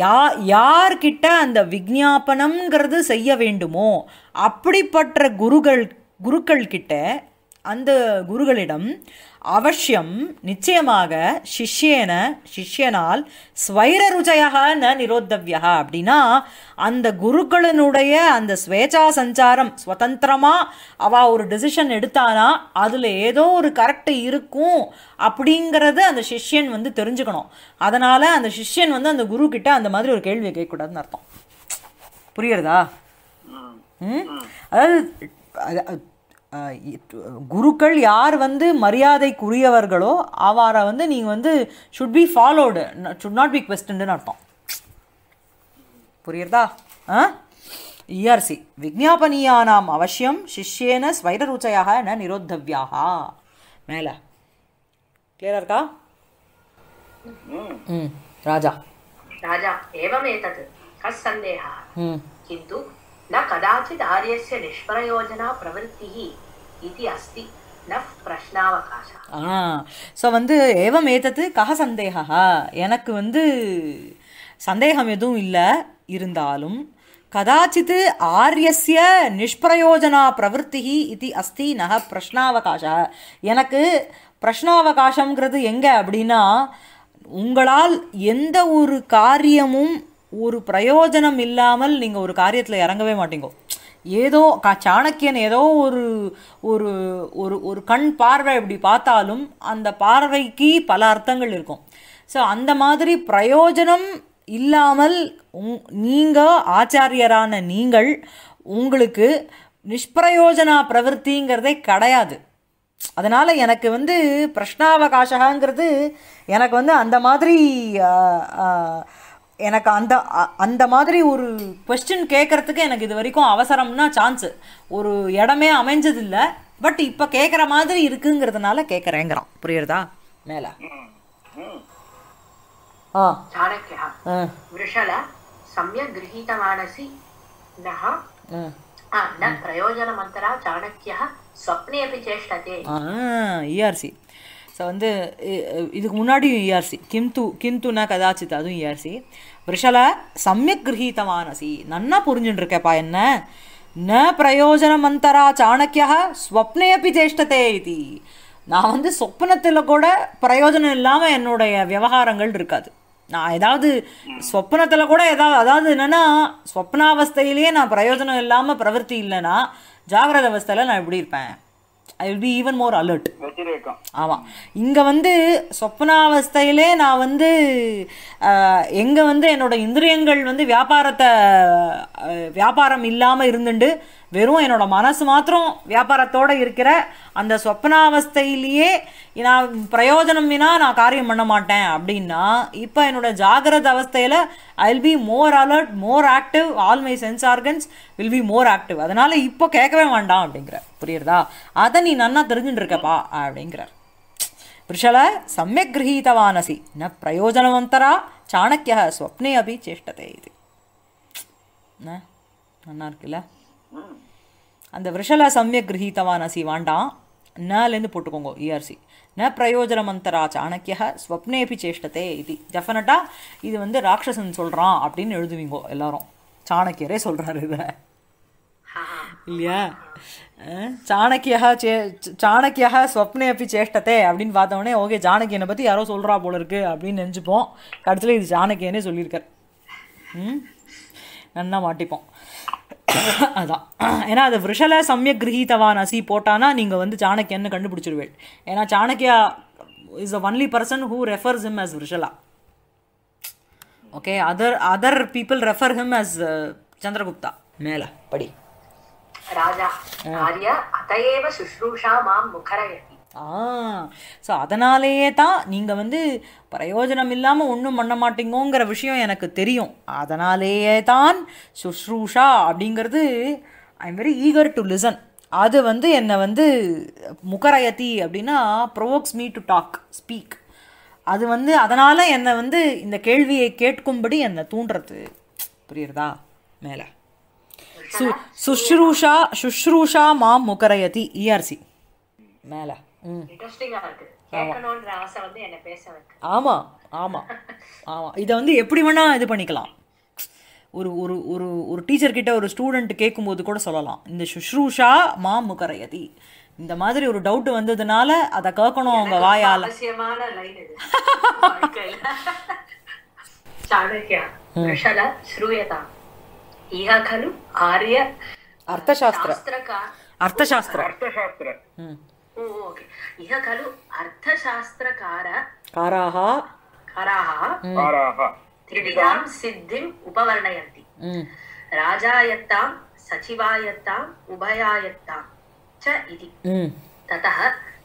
A: யா யார்கிட்ட அந்த விஜாபனம்ங்கிறது செய்ய வேண்டுமோ அப்படிப்பட்ட குருகள் குருக்கள் கிட்ட அந்த குருகளிடம் அவசியம் நிச்சயமாக சிஷ்யேன சிஷ்யனால் ஸ்வைர ருஜையாக ந நிரோத்தவியா அப்படின்னா அந்த குருக்களினுடைய அந்த ஸ்வேச்சா சஞ்சாரம் ஸ்வதந்திரமாக அவ ஒரு டெசிஷன் எடுத்தானா அதில் ஏதோ ஒரு கரெக்ட் இருக்கும் அப்படிங்கிறது அந்த சிஷ்யன் வந்து தெரிஞ்சுக்கணும் அதனால் அந்த சிஷ்யன் வந்து அந்த குரு கிட்ட அந்த மாதிரி ஒரு கேள்வியை கேட்கக்கூடாதுன்னு அர்த்தம் புரியுறதா ம் அதாவது குருக்கள் யார் வந்து மரியாதைக்குரியவர்களோ அவரை வந்து நீங்கள் வந்து should be followed should not be கொஸ்டன்டுன்னு அர்த்தம் புரியுறதா ஆ இஆர்சி e நாம் அவசியம் சிஷ்யேன ஸ்வைரருச்சையாக ந நிரோத்தவியாக மேலே கிளியரா இருக்கா ம் ராஜா
C: ராஜா ஏவமேதத் கஸ் சந்தேகா கிந்து न कदाचित् आर्यस्य निष्प्रयोजना प्रवृत्तिः इति अस्ति न
A: प्रश्नावकाशः ஸோ வந்து एवम् एतत् कः சந்தேகா எனக்கு வந்து சந்தேகம் எதுவும் இல்லை இருந்தாலும் கதாச்சித் ஆரியஸ்ய நிஷ்பிரயோஜனா பிரவருத்தி இது அஸ்தி நக பிரஷ்னாவகாஷ எனக்கு பிரஷ்னாவகாசங்கிறது எங்கே அப்படின்னா உங்களால் எந்த ஒரு காரியமும் ஒரு பிரயோஜனம் இல்லாமல் நீங்கள் ஒரு காரியத்தில் இறங்கவே மாட்டீங்கோ ஏதோ கா சாணக்கியன் ஏதோ ஒரு ஒரு ஒரு ஒரு கண் பார்வை இப்படி பார்த்தாலும் அந்த பார்வைக்கு பல அர்த்தங்கள் இருக்கும் ஸோ அந்த மாதிரி பிரயோஜனம் இல்லாமல் உங் நீங்கள் ஆச்சாரியரான நீங்கள் உங்களுக்கு நிஷ்பிரயோஜனா பிரவருத்திங்கிறதே கிடையாது அதனால் எனக்கு வந்து பிரஷ்னாவகாசகாங்கிறது எனக்கு வந்து அந்த மாதிரி எனக்கு அந்த அந்த மாதிரி ஒரு கொஸ்டின் கேட்குறதுக்கு எனக்கு இது வரைக்கும் அவசரம்னா சான்ஸு ஒரு இடமே அமைஞ்சதில்லை பட் இப்போ கேட்குற மாதிரி இருக்குங்கிறதுனால கேட்குறேங்கிறான் புரியுறதா மேலே சாணக்கியா ஸோ வந்து இதுக்கு முன்னாடியும் இஆர்சி e கிம்து கிம்துனா கதாச்சித் அதுவும் இஆர்சி e விஷல சமயக் கிரகீதவான் அசி நன்னா புரிஞ்சுட்டுருக்கப்பா என்ன ந பிரயோஜன மந்தரா சாணக்கியா ஸ்வப்னையப்பி சேஷ்டதே இது நான் வந்து சொப்பனத்தில் கூட பிரயோஜனம் இல்லாமல் என்னுடைய விவகாரங்கள் இருக்காது நான் ஏதாவது சொப்பனத்தில் கூட ஏதாவது அதாவது என்னென்னா ஸ்வப்னாவஸ்தையிலேயே நான் பிரயோஜனம் இல்லாமல் பிரவர்த்தி இல்லைன்னா ஜாகிரத அவஸ்தையில் நான் எப்படி இருப்பேன் I will be even more alert ஆமாம் இங்கே வந்து சொப்னாவஸ்தையிலே நான் வந்து எங்கே வந்து என்னோட இந்திரியங்கள் வந்து வியாபாரத்தை வியாபாரம் இல்லாமல் இருந்துட்டு வெறும் என்னோடய மனசு மாத்திரம் வியாபாரத்தோடு இருக்கிற அந்த சொப்னாவஸ்தையிலேயே நான் பிரயோஜனம் வினா நான் காரியம் பண்ண மாட்டேன் அப்படின்னா இப்போ என்னோடய ஜாகிரத அவஸ்தையில் I will be more alert more active all my sense organs will be more active அதனால் இப்போ கேட்கவே வேண்டாம் அப்படிங்கிற புரியுறதா அதை நீ நன்னா தெரிஞ்சுட்டு இருக்கப்பா அப்படிங்கிறார் விஷல சமயக் கிரகீதவானசி ந பிரயோஜனவந்தரா சாணக்கிய ஸ்வப்னே அபி சேஷ்டதே இது நல்லா இருக்குல்ல அந்த விஷலா சமயக் கிரகீதவான் அசி வாண்டாம் நலேருந்து போட்டுக்கோங்க இஆர்சி ந e பிரயோஜனமந்தரா சாணக்கிய ஸ்வப்னேபி சேஷ்டத்தே இது டெஃபினட்டாக இது வந்து ராட்சசன் சொல்கிறான் அப்படின்னு எழுதுவீங்கோ எல்லாரும் சாணக்கியரே சொல்கிறாரு இதை இல்லையா சாணக்கியா சே சாணக்கியா ஸ்வப்னே அப்படி சேஷ்டத்தே அப்படின்னு பார்த்தவொடனே ஓகே சாணக்கியனை பற்றி யாரோ சொல்கிறா போல இருக்கு அப்படின்னு நினச்சிப்போம் கடைசியில் இது சாணக்கியனே சொல்லியிருக்கார் ம் நன்னா மாட்டிப்போம் அதான் ஏன்னா அதை விருஷல சமய கிரகித்தவான் அசி போட்டானா நீங்கள் வந்து சாணக்கியன்னு கண்டுபிடிச்சிருவேள் ஏன்னா Chanakya is a only person who refers him as Vrishala okay other other people refer him as Chandragupta மேல படி ராஜா ஆரிய
C: அதையேவ சுஷ்ரூஷா மாம் முகரயதி
A: ஆ ஸோ அதனாலேயே தான் நீங்கள் வந்து பிரயோஜனம் இல்லாமல் ஒன்றும் பண்ண மாட்டீங்கோங்கிற விஷயம் எனக்கு தெரியும் அதனாலேயே தான் சுஷ்ரூஷா அப்படிங்கிறது I am very eager to listen அது வந்து என்னை வந்து முகரயத்தி அப்படின்னா provokes me to talk speak அது வந்து அதனால் என்னை வந்து இந்த கேள்வியை கேட்கும்படி என்னை தூண்டுறது புரியுறதா மேலே சு சுஷ்ரூஷா சுஷ்ரூஷா மாம் முகரயதி இஆர்சி e மேலே ஆமா ஆமா ஆமா இதை வந்து எப்படி வேணா இது பண்ணிக்கலாம் ஒரு ஒரு ஒரு ஒரு டீச்சர்கிட்ட ஒரு ஸ்டூடெண்ட் கேட்கும்போது கூட சொல்லலாம் இந்த சுஷ்ரூஷா மா முகரயதி இந்த மாதிரி ஒரு டவுட் வந்ததுனால அதை கேட்கணும் அவங்க வாயால் அர்த்தசாஸ்திர அர்த்தசாஸ்திர
C: அர்த்தசாஸ்திர ఓకే ఇహ ఖలు అర్థశాస్త్రకార
A: కారాహ కారాహ
C: త్రివిధాం సిద్ధిం ఉపవర్ణయంతి రాజాయత్తాం సచివాయత్తాం ఉభయాయత్తాం చ ఇది తతః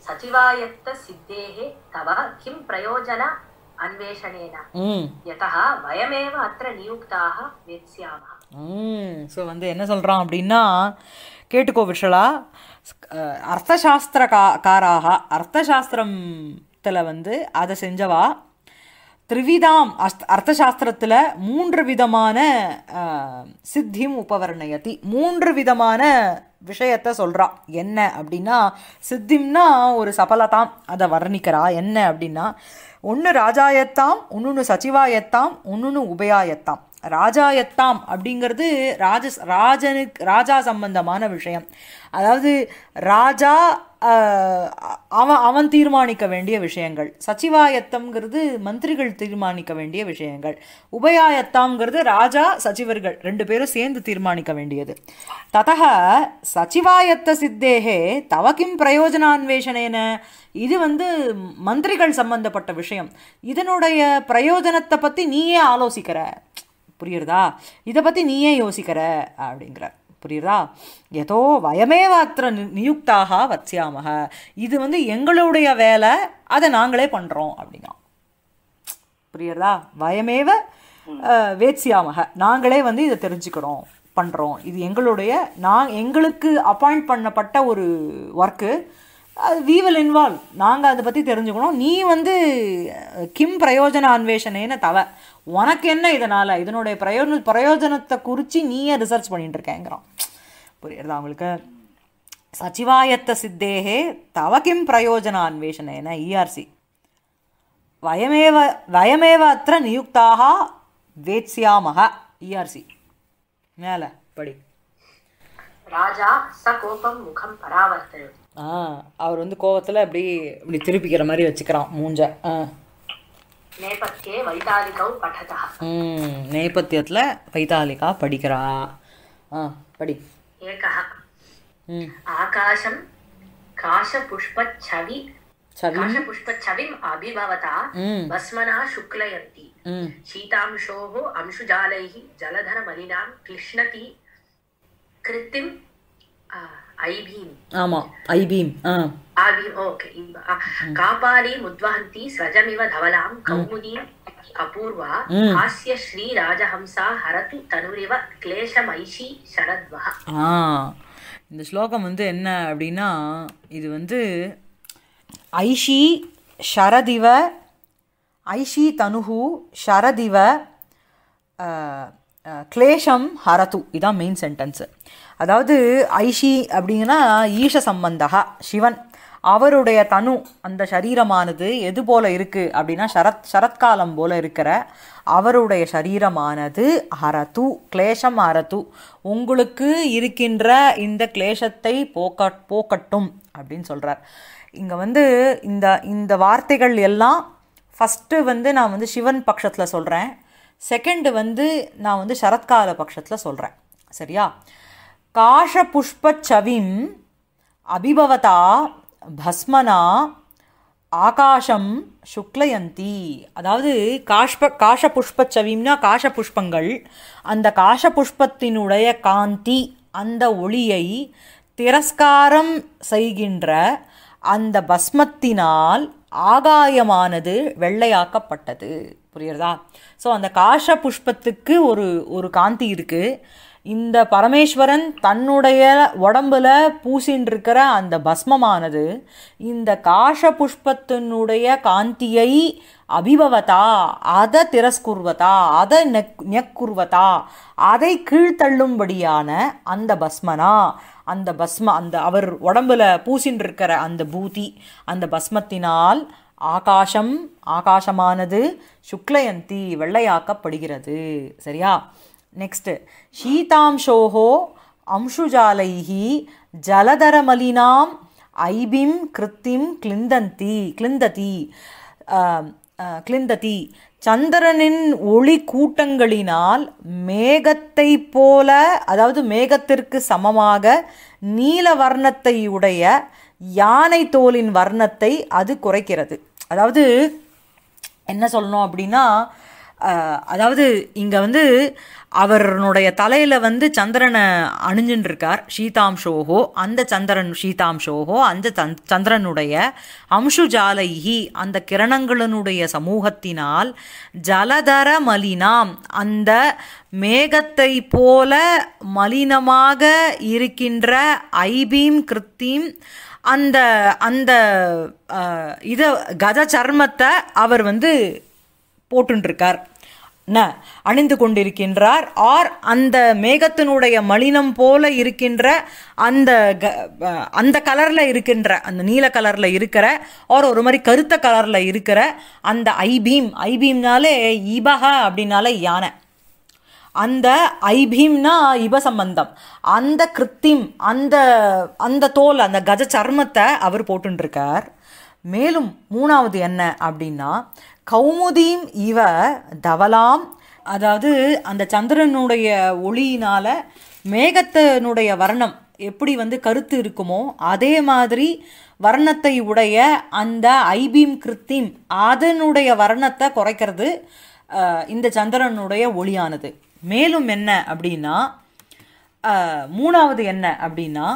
C: సచివాయత్త సిద్ధేః తవ కిం ప్రయోజన అన్వేషణేన యతః వయమేవ అత్ర నియుక్తాః వేత్స్యామః
A: ஸோ வந்து என்ன சொல்கிறான் அப்படின்னா கேட்டுக்கோ விஷலா அர்த்தசாஸ்திர கா காராக அர்த்தசாஸ்திரத்தில் வந்து அதை செஞ்சவா த்ரிவிதாம் அஸ்த் அர்த்தசாஸ்திரத்தில் மூன்று விதமான சித்தியும் உபவர்ணயத்தி மூன்று விதமான விஷயத்தை சொல்கிறா என்ன அப்படின்னா சித்திம்னா ஒரு சபலதாம் அதை வர்ணிக்கிறா என்ன அப்படின்னா ஒன்று ராஜாயத்தாம் ஒன்று சச்சிவாயத்தாம் ஒன்று உபயாயத்தாம் ராஜாயத்தாம் அப்படிங்கிறது ராஜ ராஜனுக்கு ராஜா சம்பந்தமான விஷயம் அதாவது ராஜா அவன் அவன் தீர்மானிக்க வேண்டிய விஷயங்கள் சச்சிவாயத்தம்ங்கிறது மந்திரிகள் தீர்மானிக்க வேண்டிய விஷயங்கள் உபயாயத்தாம்ங்கிறது ராஜா சச்சிவர்கள் ரெண்டு பேரும் சேர்ந்து தீர்மானிக்க வேண்டியது ததக சச்சிவாயத்த சித்தேகே தவ கிம் பிரயோஜனான்வேஷனேன இது வந்து மந்திரிகள் சம்பந்தப்பட்ட விஷயம் இதனுடைய பிரயோஜனத்தை பற்றி நீயே ஆலோசிக்கிற புரியுறதா இதை பற்றி நீயே யோசிக்கிற அப்படிங்கிறார் புரியுதா ஏதோ வாத்திர நியுக்தாக வச்சியாமக இது வந்து எங்களுடைய வேலை அதை நாங்களே பண்ணுறோம் அப்படின்னா புரியுறதா வயமேவ வேட்சியாமக நாங்களே வந்து இதை தெரிஞ்சுக்கிறோம் பண்ணுறோம் இது எங்களுடைய நான் எங்களுக்கு அப்பாயிண்ட் பண்ணப்பட்ட ஒரு ஒர்க்கு அது வி வில் இன்வால்வ் நாங்கள் அதை பற்றி தெரிஞ்சுக்கணும் நீ வந்து கிம் பிரயோஜன அன்வேஷனேன்னு தவ உனக்கு என்ன இதனால் இதனுடைய பிரயோ பிரயோஜனத்தை குறித்து நீயே ரிசர்ச் பண்ணிட்டுருக்கேங்கிறான் புரியுறதா அவங்களுக்கு சச்சிவாயத்த சித்தேகே தவ கிம் பிரயோஜன அன்வேஷனேன இஆர்சி e வயமேவ வயமேவ அத்த நியுக்தாக வேட்சியாமக இஆர்சி e மேலே படி
C: ராஜா கோபம் முகம் பராவர்த்தயோ
A: அவர் வந்து கோவத்தில் அப்படி இப்படி திருப்பிக்கிற மாதிரி வச்சுக்கிறான் மூஞ்ச நேபத்தியத்துல வைதாலிகா படிக்கிறா படி
C: ஆகாசம் காசபுஷ்பவி काशपुष्पच्छविम् अभिभवता भस्मनः शुक्लयन्ति शीतांशोः अंशुजालैः जलधरमलिनां क्लिश्नति कृत्तिं ஐபீம்
A: ஆமா ஐபீம்
C: ஆபீம் ஓகே காபாலி முத்வஹந்தி ஸ்ரஜமிவ தவலாம் கௌமுதி அபூர்வா ஹாஸ்ய ஸ்ரீ ராஜஹம்சா ஹரது தனுரிவ கிளேஷம் ஐஷி சரத்வா
A: இந்த ஸ்லோகம் வந்து என்ன அப்படின்னா இது வந்து ஐஷி ஷரதிவ ஐஷி தனுகு ஷரதிவ க்ளேஷம் ஹரது இதான் மெயின் சென்டென்ஸு அதாவது ஐஷி அப்படிங்கன்னா ஈஷ சம்பந்தகா சிவன் அவருடைய தனு அந்த சரீரமானது எது போல் இருக்குது அப்படின்னா சரத் சரத்காலம் போல் இருக்கிற அவருடைய சரீரமானது அரது கிளேஷம் அரது உங்களுக்கு இருக்கின்ற இந்த கிளேஷத்தை போக்க போக்கட்டும் அப்படின்னு சொல்கிறார் இங்கே வந்து இந்த இந்த வார்த்தைகள் எல்லாம் ஃபஸ்ட்டு வந்து நான் வந்து சிவன் பட்சத்தில் சொல்கிறேன் செகண்டு வந்து நான் வந்து சரத்கால பட்சத்தில் சொல்கிறேன் சரியா காஷபுஷ்பச்சவிம் அபிபவதா பஸ்மனா ஆகாஷம் சுக்லயந்தி அதாவது காஷ்ப காஷபுஷ்பச்சவிம்னா காஷபுஷ்பங்கள் அந்த காஷபுஷ்பத்தினுடைய காந்தி அந்த ஒளியை திரஸ்காரம் செய்கின்ற அந்த பஸ்மத்தினால் ஆகாயமானது வெள்ளையாக்கப்பட்டது புரியுறதா ஸோ அந்த காஷ புஷ்பத்துக்கு ஒரு ஒரு காந்தி இருக்குது இந்த பரமேஸ்வரன் தன்னுடைய உடம்புல பூசின்னு இருக்கிற அந்த பஸ்மமானது இந்த காஷ புஷ்பத்தினுடைய காந்தியை அபிபவதா அதை திரஸ்குர்வதா அதை நெக் நெக்குர்வதா அதை கீழ்த்தள்ளும்படியான அந்த பஸ்மனா அந்த பஸ்ம அந்த அவர் உடம்புல பூசின்னு இருக்கிற அந்த பூதி அந்த பஸ்மத்தினால் ஆகாசம் ஆகாசமானது சுக்லயந்தி வெள்ளையாக்கப்படுகிறது சரியா நெக்ஸ்ட்டு ஷீதாம்சோஹோ அம்சுஜாலைஹி ஜலதரமலினாம் ஐபிம் கிருத்திம் கிளிந்தந்தி கிளிந்ததி கிளிந்ததி சந்திரனின் ஒளி கூட்டங்களினால் மேகத்தை போல அதாவது மேகத்திற்கு சமமாக நீல வர்ணத்தை உடைய யானை தோலின் வர்ணத்தை அது குறைக்கிறது அதாவது என்ன சொல்லணும் அப்படின்னா அதாவது இங்கே வந்து அவருடைய தலையில் வந்து சந்திரனை அணிஞ்சுட்டு இருக்கார் சீதாம் ஷோஹோ அந்த சந்திரன் சீதாம் ஷோஹோ அந்த சந்திரனுடைய அம்சு ஜாலைஹி அந்த கிரணங்களினுடைய சமூகத்தினால் ஜலதர மலினாம் அந்த மேகத்தை போல மலினமாக இருக்கின்ற ஐபீம் கிருத்தீம் அந்த அந்த இதை கத சர்மத்தை அவர் வந்து போட்டுருக்கார் ந அணிந்து கொண்டிருக்கின்றார் ஆர் அந்த மேகத்தினுடைய மலினம் போல இருக்கின்ற அந்த க அந்த கலரில் இருக்கின்ற அந்த நீல கலரில் இருக்கிற ஆர் ஒரு மாதிரி கருத்த கலரில் இருக்கிற அந்த ஐபீம் ஐபீம்னாலே இபக அப்படின்னாலே யானை அந்த ஐபீம்னா இப சம்பந்தம் அந்த கிருத்திம் அந்த அந்த தோல் அந்த கஜ சர்மத்தை அவர் போட்டுருக்கார் மேலும் மூணாவது என்ன அப்படின்னா கௌமுதியும் இவ தவலாம் அதாவது அந்த சந்திரனுடைய ஒளியினால் மேகத்தினுடைய வர்ணம் எப்படி வந்து கருத்து இருக்குமோ அதே மாதிரி வர்ணத்தை உடைய அந்த ஐபீம் கிருத்திம் அதனுடைய வர்ணத்தை குறைக்கிறது இந்த சந்திரனுடைய ஒளியானது மேலும் என்ன அப்படின்னா மூணாவது என்ன அப்படின்னா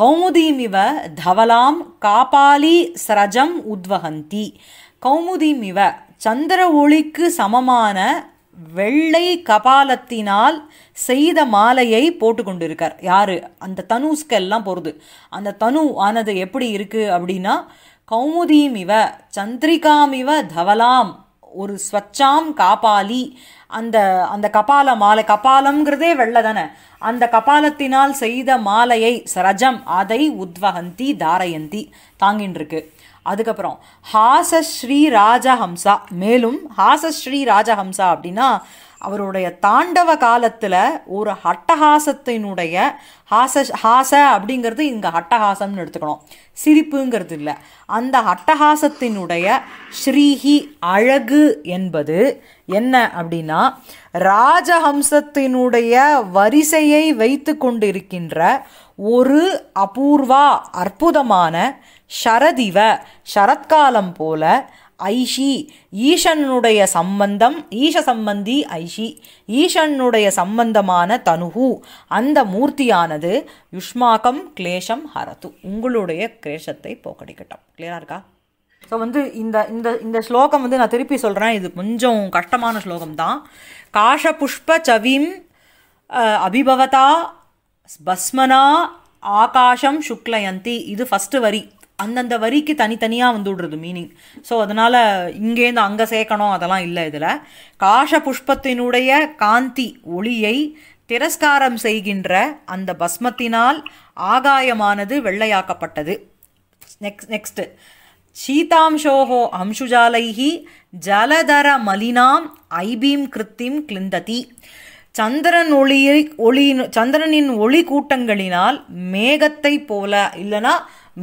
A: கௌமுதீம் இவ தவலாம் காபாலி சரஜம் உத்வகந்தி இவ சந்திர ஒளிக்கு சமமான வெள்ளை கபாலத்தினால் செய்த மாலையை கொண்டிருக்கார் யார் அந்த தனுஸ்கெல்லாம் போகிறது அந்த தனு ஆனது எப்படி இருக்குது அப்படின்னா சந்திரிகாம் சந்திரிகாமிவ தவலாம் ஒரு ஸ்வச்சாம் காப்பாலி அந்த அந்த கபால மாலை கபாலம்ங்கிறதே வெள்ளை தானே அந்த கபாலத்தினால் செய்த மாலையை சரஜம் அதை உத்வகந்தி தாரயந்தி தாங்கின்னு இருக்கு அதுக்கப்புறம் ஹாசஸ்ரீ ராஜஹம்சா மேலும் ஹாசஸ்ரீ ராஜஹம்சா அப்படின்னா அவருடைய தாண்டவ காலத்தில் ஒரு ஹட்டஹாசத்தினுடைய ஹாச ஹாச அப்படிங்கிறது இங்கே அட்டஹாசம்னு எடுத்துக்கணும் சிரிப்புங்கிறது இல்லை அந்த ஹட்டஹாசத்தினுடைய ஸ்ரீஹி அழகு என்பது என்ன அப்படின்னா ராஜஹம்சத்தினுடைய வரிசையை வைத்து கொண்டிருக்கின்ற ஒரு அபூர்வா அற்புதமான ஷரதிவ ஷரத்காலம் போல ஐஷி ஈஷனுடைய சம்பந்தம் ஈஷ சம்பந்தி ஐஷி ஈஷனுடைய சம்பந்தமான தனுகு அந்த மூர்த்தியானது யுஷ்மாக்கம் கிளேஷம் ஹரத்து உங்களுடைய கிளேஷத்தை போக்கடிக்கட்டும் கிளியராக இருக்கா ஸோ வந்து இந்த இந்த இந்த ஸ்லோகம் வந்து நான் திருப்பி சொல்கிறேன் இது கொஞ்சம் கஷ்டமான ஸ்லோகம் தான் காஷ புஷ்ப சவிம் அபிபவதா பஸ்மனா ஆகாஷம் சுக்லயந்தி இது ஃபஸ்ட்டு வரி அந்தந்த வரிக்கு தனித்தனியாக வந்து விடுறது மீனிங் ஸோ அதனால் இங்கேருந்து அங்கே சேர்க்கணும் அதெல்லாம் இல்லை இதில் காஷ புஷ்பத்தினுடைய காந்தி ஒளியை திரஸ்காரம் செய்கின்ற அந்த பஸ்மத்தினால் ஆகாயமானது வெள்ளையாக்கப்பட்டது நெக்ஸ்ட் நெக்ஸ்ட்டு சீதாம்சோகோ அம்சுஜாலைஹி ஜலதர மலினாம் ஐபீம் கிருத்திம் கிளிந்ததி சந்திரன் ஒளியை ஒளியின் சந்திரனின் ஒளி கூட்டங்களினால் மேகத்தை போல இல்லைனா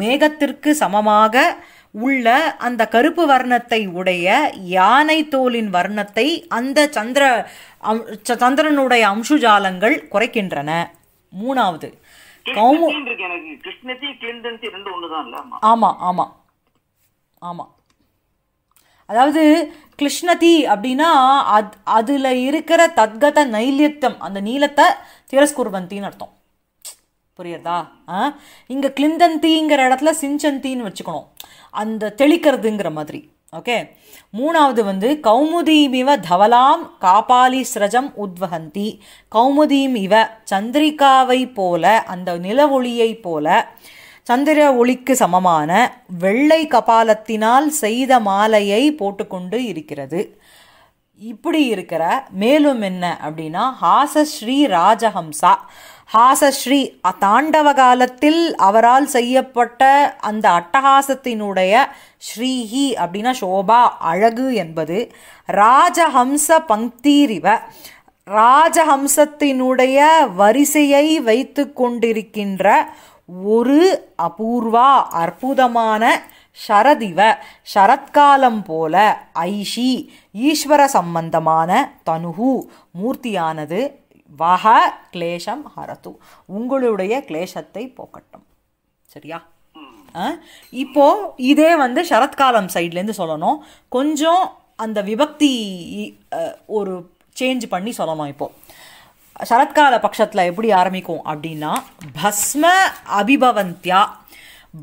A: மேகத்திற்கு சமமாக உள்ள அந்த கருப்பு வர்ணத்தை உடைய யானை தோலின் வர்ணத்தை அந்த சந்திர சந்திரனுடைய அம்சுஜாலங்கள் குறைக்கின்றன மூணாவது கௌமு ஆமாம் ஆமாம் ஆமாம் அதாவது கிருஷ்ணதி அப்படின்னா அத் அதில் இருக்கிற தத்கத நைலியத்தம் அந்த நீளத்தை திரஸ்குர்வந்தின்னு அர்த்தம் புரியுறதா ஆ இங்கே கிளிந்தந்திங்கிற இடத்துல சிஞ்சந்தின்னு வச்சுக்கணும் அந்த தெளிக்கிறதுங்கிற மாதிரி ஓகே மூணாவது வந்து கௌமுதீம் இவ தவலாம் காபாலி சிரஜம் உத்வகந்தி கௌமுதீம் இவ சந்திரிகாவை போல அந்த நில ஒளியை போல சந்திர ஒளிக்கு சமமான வெள்ளை கபாலத்தினால் செய்த மாலையை போட்டுக்கொண்டு இருக்கிறது இப்படி இருக்கிற மேலும் என்ன அப்படின்னா ஹாசஸ்ரீ ராஜஹம்சா ஹாசஸ்ரீ தாண்டவ காலத்தில் அவரால் செய்யப்பட்ட அந்த அட்டகாசத்தினுடைய ஸ்ரீஹி அப்படின்னா சோபா அழகு என்பது ராஜஹம்ச பங்கீரிவ ராஜஹம்சத்தினுடைய வரிசையை வைத்து கொண்டிருக்கின்ற ஒரு அபூர்வா அற்புதமான ஷரதிவ ஷரத்காலம் போல ஐஷி ஈஸ்வர சம்பந்தமான தனுகு மூர்த்தியானது வஹ கிளேஷம் ஹரத்து உங்களுடைய கிளேஷத்தை போக்கட்டும் சரியா இப்போ இதே வந்து சரத்காலம் சைட்லேருந்து சொல்லணும் கொஞ்சம் அந்த விபக்தி ஒரு சேஞ்ச் பண்ணி சொல்லணும் இப்போ சரத்கால பட்சத்தில் எப்படி ஆரம்பிக்கும் அப்படின்னா பஸ்ம அபிபவந்தியா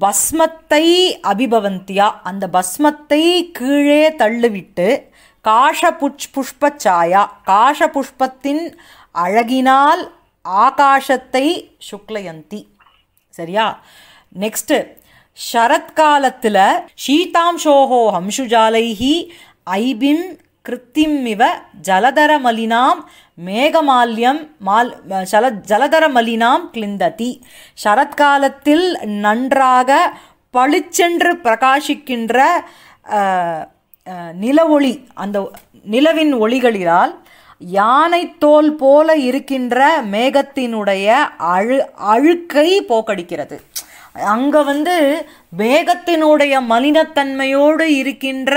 A: பஸ்மத்தை அபிபவந்தியா அந்த பஸ்மத்தை கீழே தள்ளுவிட்டு காஷபுஷ் புஷ்பச்சாயா காஷபுஷ்பத்தின் அழகினால் ஆகாசத்தை சுக்லயந்தி சரியா நெக்ஸ்ட்டு சரத்காலத்தில் சீதாம்சோஹோ ஹம்சுஜாலைஹி ஐபிம் கிருத்திம் இவ ஜலதர மலினாம் மேகமால்யம் மால் ஜல ஜலதர மலினாம் கிளிந்ததி சரத்காலத்தில் நன்றாக பளிச்சென்று பிரகாசிக்கின்ற நில ஒளி அந்த நிலவின் ஒளிகளினால் யானை தோல் போல இருக்கின்ற மேகத்தினுடைய அழு அழுக்கை போக்கடிக்கிறது அங்கே வந்து வேகத்தினுடைய மலினத்தன்மையோடு இருக்கின்ற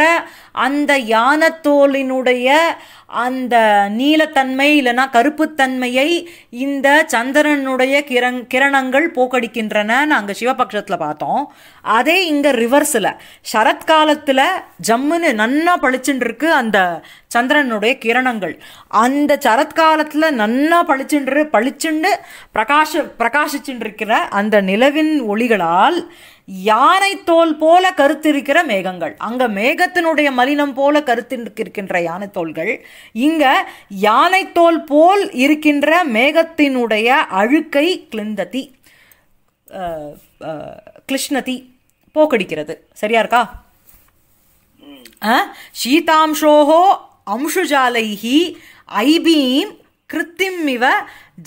A: அந்த யானத்தோலினுடைய அந்த நீலத்தன்மை இல்லைனா கருப்புத்தன்மையை இந்த சந்திரனுடைய கிரண் கிரணங்கள் போக்கடிக்கின்றன நாங்கள் சிவபக்ஷத்தில் பார்த்தோம் அதே இங்கே ரிவர்ஸில் சரத்காலத்தில் ஜம்முன்னு நன்னா பளிச்சுன்னு இருக்கு அந்த சந்திரனுடைய கிரணங்கள் அந்த சரத்காலத்தில் நன்னா பளிச்சுன்று பளிச்சுண்டு பிரகாஷ பிரகாசிச்சுட்டு இருக்கிற அந்த நிலவின் ஒளிகளால் யானை தோல் போல கருத்திருக்கிற மேகங்கள் அங்கே மேகத்தினுடைய மலினம் போல கருத்திருக்கின்ற யானை தோள்கள் இங்கே யானை தோல் போல் இருக்கின்ற மேகத்தினுடைய அழுக்கை கிளிந்ததி கிருஷ்ணதி போக்கடிக்கிறது சரியா இருக்கா சீதாம்சோகோ அம்சுஜாலைஹி ஐபீம் கிருத்திம் இவ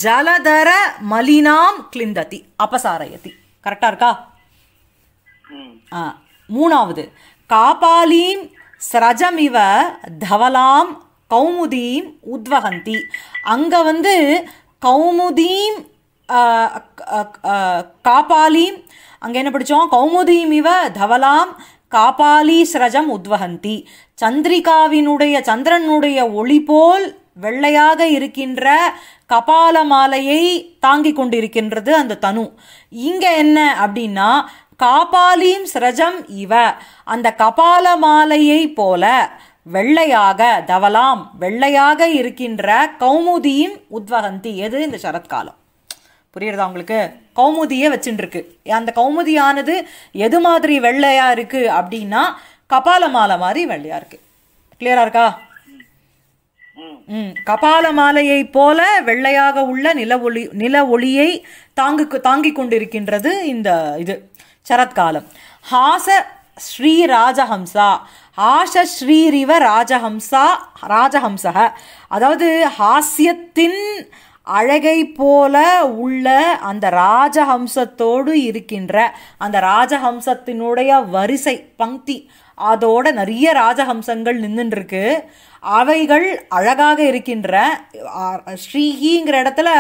A: ஜலதர மலினாம் கிளிந்ததி அபசாரயதி கரெக்டாக இருக்கா மூணாவது காபாலீம் ஸ்ரஜமிவ தவலாம் கௌமுதீம் உத்வகந்தி அங்கே வந்து கௌமுதீம் காபாலீம் அங்கே என்ன படித்தோம் கௌமுதீம் இவ தவலாம் காபாலி ஸ்ரஜம் உத்வகந்தி சந்திரிகாவினுடைய சந்திரனுடைய ஒளி போல் வெள்ளையாக இருக்கின்ற கபால மாலையை தாங்கி கொண்டிருக்கின்றது அந்த தனு இங்கே என்ன அப்படின்னா காபாலீம் சிரஜம் இவ அந்த கபால மாலையை போல வெள்ளையாக தவலாம் வெள்ளையாக இருக்கின்ற கௌமுதியும் உத்வகந்தி எது இந்த சரத்காலம் புரியுறதா உங்களுக்கு கௌமுதியே வச்சுட்டுருக்கு அந்த கௌமுதியானது எது மாதிரி வெள்ளையாக இருக்குது அப்படின்னா கபால மாலை மாதிரி வெள்ளையாக இருக்குது கிளியராக இருக்கா ம் கபால மாலையை போல வெள்ளையாக உள்ள நில ஒளி நில ஒளியை தாங்கு தாங்கி கொண்டிருக்கின்றது இந்த இது சரத்காலம் ஹாச ஸ்ரீ ராஜஹம்சா ஆஷ ஸ்ரீரிவ ராஜஹம்சா ராஜஹம்சக அதாவது ஹாஸ்யத்தின் அழகை போல உள்ள அந்த ராஜஹம்சத்தோடு இருக்கின்ற அந்த ராஜஹம்சத்தினுடைய வரிசை பங்கி அதோட நிறைய ராஜஹம்சங்கள் நின்றுருக்கு அவைகள் அழகாக இருக்கின்ற ஸ்ரீஹிங்கிற இடத்துல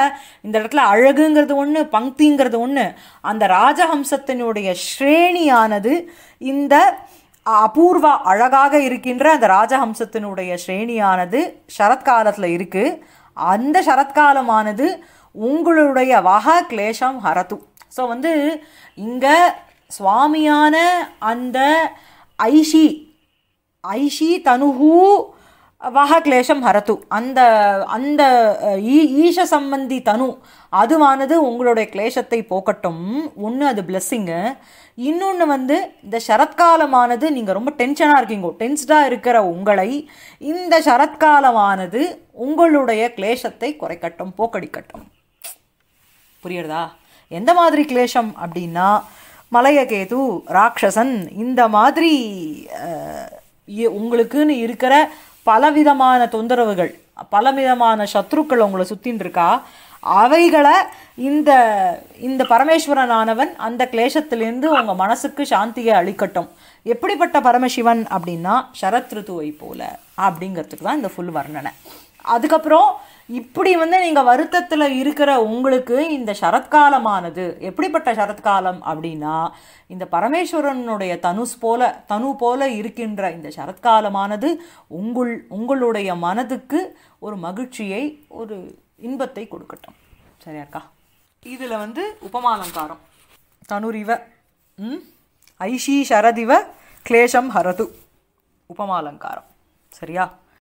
A: இந்த இடத்துல அழகுங்கிறது ஒன்று பங்கிங்கிறது ஒன்று அந்த ராஜஹம்சத்தினுடைய ஸ்ரேணியானது இந்த அபூர்வ அழகாக இருக்கின்ற அந்த ராஜஹம்சத்தினுடைய ஸ்ரேணியானது சரத்காலத்தில் இருக்குது அந்த சரத்காலமானது உங்களுடைய வக கிளேஷம் ஹரத்து ஸோ வந்து இங்கே சுவாமியான அந்த ஐஷி ஐஷி தனுஹூ வகக்லேஷம் ஹரத்து அந்த அந்த ஈ ஈஷ சம்பந்தி தனு அதுவானது உங்களுடைய கிளேஷத்தை போக்கட்டும் ஒன்று அது பிளெஸ்ஸிங்கு இன்னொன்று வந்து இந்த சரத்காலமானது நீங்கள் ரொம்ப டென்ஷனாக இருக்கீங்க டென்ஸ்டாக இருக்கிற உங்களை இந்த சரத்காலமானது உங்களுடைய கிளேஷத்தை குறைக்கட்டும் போக்கடிக்கட்டும் புரியுறதா எந்த மாதிரி கிளேஷம் அப்படின்னா மலையகேது ராட்சசன் இந்த மாதிரி உங்களுக்குன்னு இருக்கிற பலவிதமான தொந்தரவுகள் பலவிதமான சத்ருக்கள் உங்களை சுற்றின்னு இருக்கா அவைகளை இந்த இந்த பரமேஸ்வரனானவன் அந்த கிளேசத்திலிருந்து உங்கள் மனசுக்கு சாந்தியை அளிக்கட்டும் எப்படிப்பட்ட பரமசிவன் அப்படின்னா சரத்ருத்துவை போல அப்படிங்கிறதுக்கு தான் இந்த ஃபுல் வர்ணனை அதுக்கப்புறம் இப்படி வந்து நீங்கள் வருத்தத்தில் இருக்கிற உங்களுக்கு இந்த சரத்காலமானது எப்படிப்பட்ட சரத்காலம் அப்படின்னா இந்த பரமேஸ்வரனுடைய தனுஸ் போல தனு போல இருக்கின்ற இந்த சரத்காலமானது உங்கள் உங்களுடைய மனதுக்கு ஒரு மகிழ்ச்சியை ஒரு இன்பத்தை கொடுக்கட்டும் சரியாக்கா இதில் வந்து உபமாலங்காரம் தனுரிவ ம் ஐஷி சரதிவ கிளேஷம் ஹரது உபமாலங்காரம் சரியா